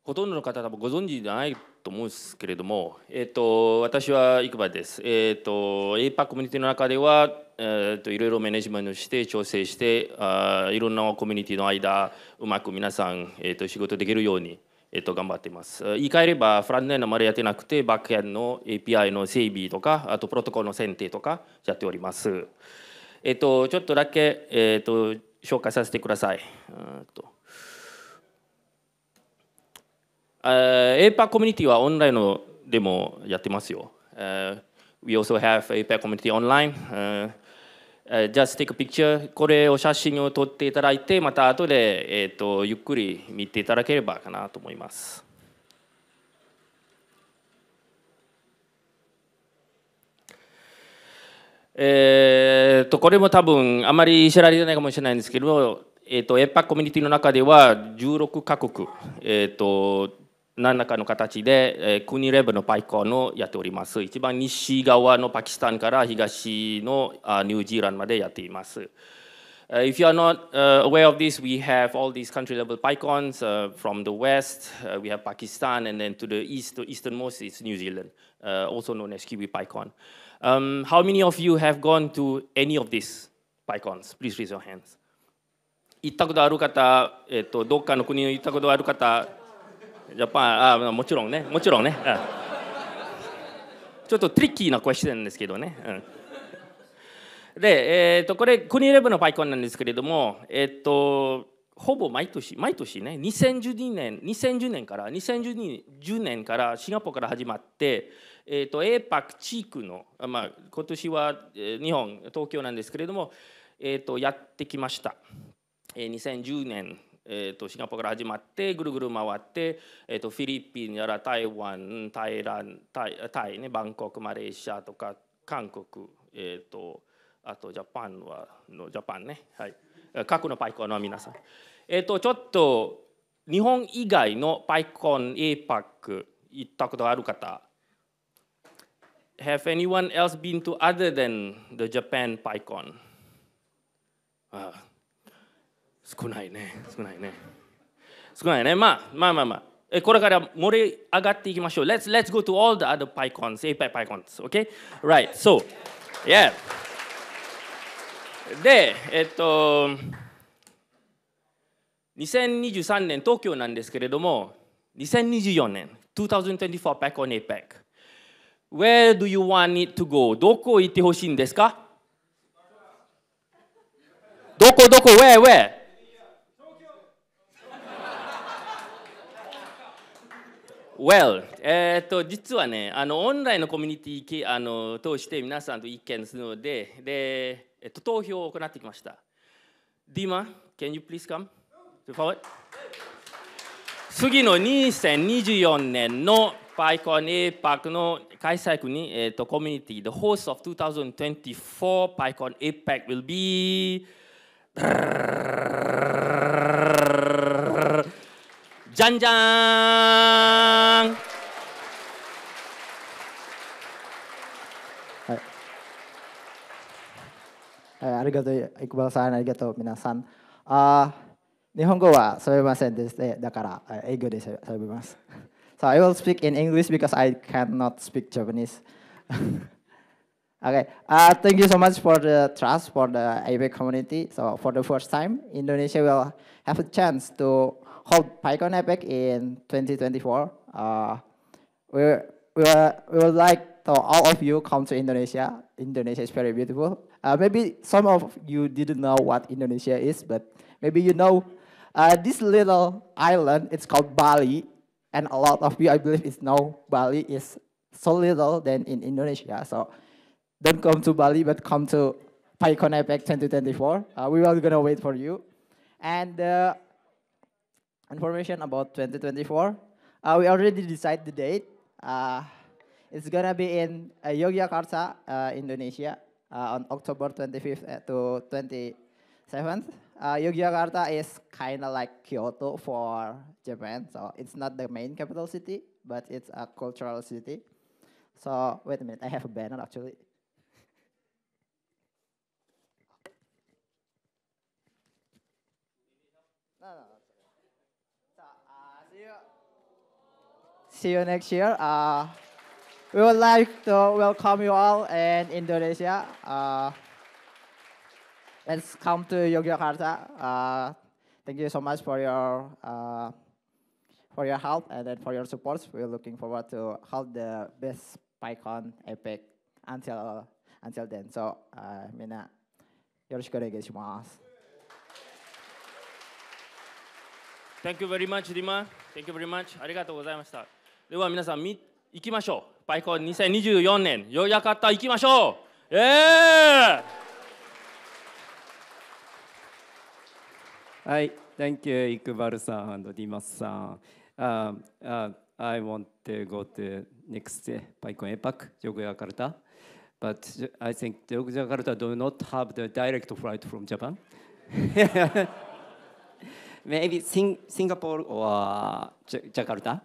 ほとんどの方多分ご存知じゃないと思うんですけれども、えっ、ー、と私はイクバです。えっ、ー、と APAC コミュニティの中ではえといろいろメネジメントして調整してあいろんなコミュニティの間うまく皆さん、えー、と仕事できるように、えー、と頑張っています。言い換えればフランネンあまりやってなくてバックエンドの API の整備とかあとプロトコルの選定とかやっております。えっ、ー、とちょっとだけ、えっ、ー、と紹介させてください。とエーパーコミュニティはオンラインのでもやってますよ。Uh, we also have APEC community online. Uh, えー、just t a ク e a p これを写真を撮っていただいてまた後で、えーと、ゆっくり見ていただければかなと思います。えーと、これも多分あまり知られてないかもしれないんですけど、えーと、とエッパコミュニティの中では16カ国、えーと何らかの形で、え国レベルのパイコンをやっております。一番西側のパキスタンから東のあニュージーランドまでやっています。Uh, if you are not uh, aware of this, we have all these country level PyCons uh, from the west, uh, we have Pakistan, and then to the east, to easternmost is New Zealand, uh, also known as Kiwi PyCon. Um, how many of you have gone to any of these PyCons? Please raise your hands. 行ったことある方、えっと、どっかの国に行ったことある方、やっぱあもちろんねもちろんね、うん、ちょっとトリッキーな声してるんですけどね、うん、で、えーと、これ国レブのパイコンなんですけれどもえっ、ー、とほぼ毎年毎年ね2012年2010年から2010年からシンガポールから始まってえーと、と APAC 地区の、まあ、今年は日本東京なんですけれども、えーと、とやってきました、えー、2010年えーと、シンガポールから始まってぐるぐる回って、えーと、フィリピンやら台湾タイランタイタイねバンコクマレーシアとか韓国、えーと、あとジャパンはのジャパンねはい去のパイコンの皆さんえっ、ー、とちょっと日本以外のパイコン a パック行ったことある方 Have anyone else been to other than the Japan PyCon? あ少ないね少ないね少ないねまあまあまあまあえこれから盛り上がっていきましょう let's let's go to all the other PyCons a p PyCons okay right so yeah でえっと2023年東京なんですけれども2024年2024 PyCon APEC Where do you want it to go? どこ行ってほしいんですかどこどこ Where where? Well, えと実はねあの、オンラインのコミュニティあの通して皆さんと意見するのでで、えっと、投票を行ってきました。Dima, can you please come to forward? 次の2024年の APAC の開催国に、えー、とコミュニティ、The host 2024 p y c o APAC will be じゃんじゃーんありがとう、イクバさん、ありがとう、皆さん。あ日本語は喋れませんです。だから、英語で喋ります。so ah, eh, eh, I will speak in English because I cannot speak Japanese. okay, uh, thank you so much for the trust for the IB community. So for the first time, Indonesia will have a chance to hold PyCon Epic in 2024. Uh, ah, we, we, we would like to all of you come to Indonesia. Indonesia is very beautiful. Uh, maybe some of you didn't know what Indonesia is, but maybe you know uh, this little island. It's called Bali, and a lot of you, I believe, is know Bali is so little than in Indonesia. So don't come to Bali, but come to PyCon Apex 2024. Uh, we are gonna wait for you. And uh, information about 2024. Uh, we already decided the date. Uh, it's gonna be in uh, Yogyakarta, uh, Indonesia. Uh, on October 25th uh, to 27th. Uh, Yogyakarta is kind of like Kyoto for Japan, so it's not the main capital city, but it's a cultural city. So wait a minute, I have a banner actually. no, no, so, uh, see you. See you next year. Uh, we would like to welcome you all in Indonesia. Uh, let's come to Yogyakarta. Uh, thank you so much for your uh, for your help and then for your support. We're looking forward to hold the best PyCon epic until until then. So, uh, Mina, よろしくお願いします。Thank you very much, Rima. Thank you very much. ありがとうございました。では皆さん、み行きましょう。パイコン2024年ようやかった行きましょうえー、はい Thank you イクバルさん and ディマスさん、uh, uh, I want to go to next PyCon APAC y o g y a but I think y o g y a k a do not have the direct flight from Japan maybe Sing Singapore or Jakarta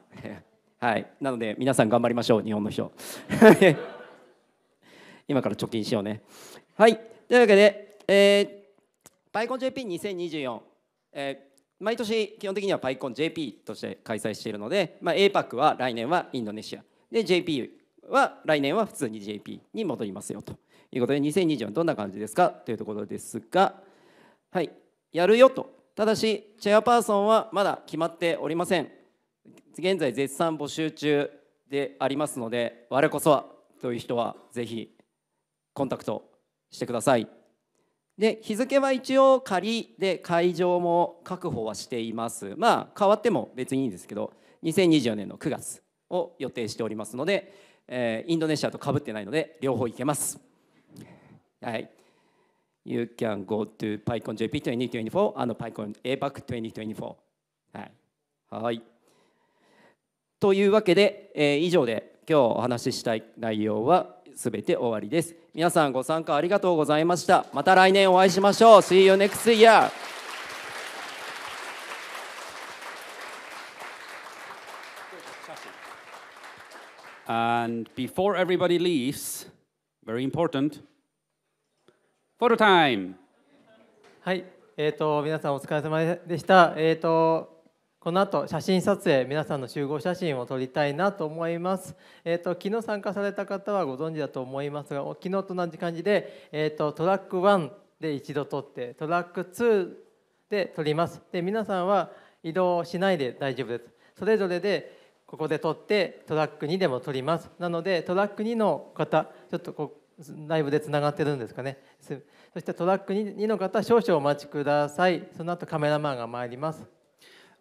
はい、なので皆さん頑張りましょう日本の人 今から貯金しようねはいというわけで、えー、パイコン JP2024、えー、毎年基本的にはパイコン JP として開催しているので、まあ、APAC は来年はインドネシアで JP は来年は普通に JP に戻りますよということで2024どんな感じですかというところですがはいやるよとただしチェアパーソンはまだ決まっておりません現在絶賛募集中でありますので我こそはという人はぜひコンタクトしてくださいで日付は一応仮で会場も確保はしていますまあ変わっても別にいいんですけど2024年の9月を予定しておりますので、えー、インドネシアとかぶってないので両方いけますはい You can go to PyConJP2024 and PyCon APAC2024 はいはいというわけで、えー、以上で今日お話ししたい内容は全て終わりです皆さんご参加ありがとうございましたまた来年お会いしましょう See you next year! a n d before everybody leaves, very important, photo time! はい、えっ、ー、と、皆さんお疲れ様でした。えっ、ー、と、この後写真撮影皆さんの集合写真を撮りたいなと思います、えーと、昨日参加された方はご存知だと思いますが昨日と同じ感じで、えーと、トラック1で一度撮ってトラック2で撮りますで皆さんは移動しないで大丈夫ですそれぞれでここで撮ってトラック2でも撮りますなのでトラック2の方ちょっとこうライブでつながってるんですかねそしてトラック 2, 2の方少々お待ちくださいその後カメラマンが参ります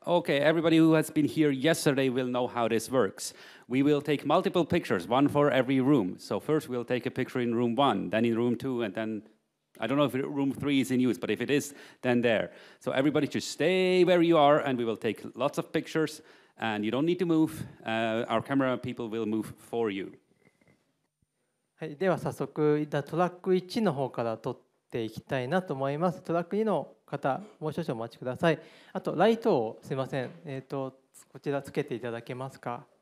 Okay, everybody who has been here yesterday will know how this works. We will take multiple pictures, one for every room. So first we'll take a picture in room one, then in room two, and then I don't know if room three is in use, but if it is, then there. So everybody just stay where you are, and we will take lots of pictures, and you don't need to move. Uh, our camera people will move for you. はい、では早速、トラック1の方から撮っていきたいなと思います。トラック2の方、もう少々お待ちください。あと、ライトをすいません、えーと、こちらつけていただけますか。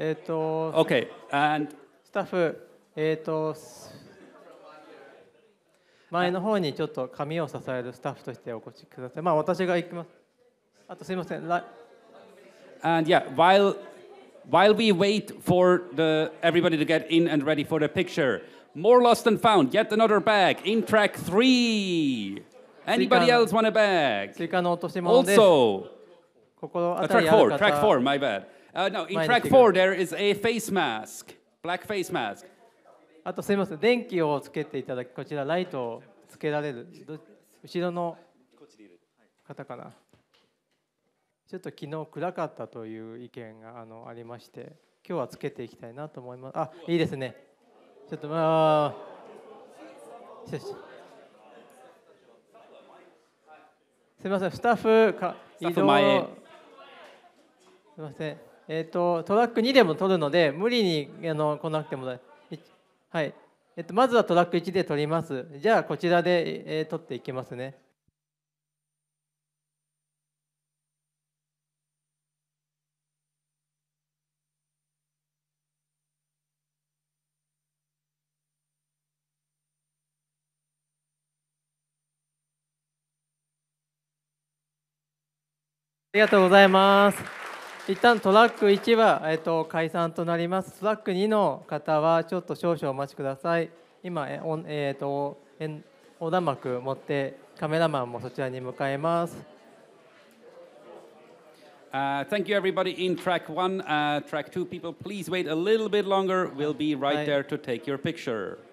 えっ、ー、と、o k And スタッフ、えっ、ー、と、前の方にちょっと髪を支えるスタッフとしてお越しください。まあ私が行きます。あとすいません。And yeah, while while we wait for the everybody to get in and ready for the picture, more lost a n d found. Yet another bag in track three. Anybody else want a bag? Also, uh, track four. Track four. My bad. Uh, no, in track four there is a face mask, black face mask. あとすみません、電気をつけていただき、こちらライトをつけられる、後ろの方かな。ちょっと昨日暗かったという意見があのありまして、今日はつけていきたいなと思います。あ、いいですね。ちょっとまあ、すみません、スタッフか移動。すみません。えっ、ー、とトラック2でも取るので無理にあの来なくてもはい。えっと、まずはトラック1で取ります。じゃあ、こちらで、えー、取っていきますね。ありがとうございます。一旦トラック1は、えー、と解散となります。トラック2の方はちょっと少々お待ちください。今、えーえー、と横断幕持ってカメラマンもそちらに向かいます。Uh, thank you, everybody in track one. Uh, track two, people, please wait a little bit longer. We'll be right there to take your picture.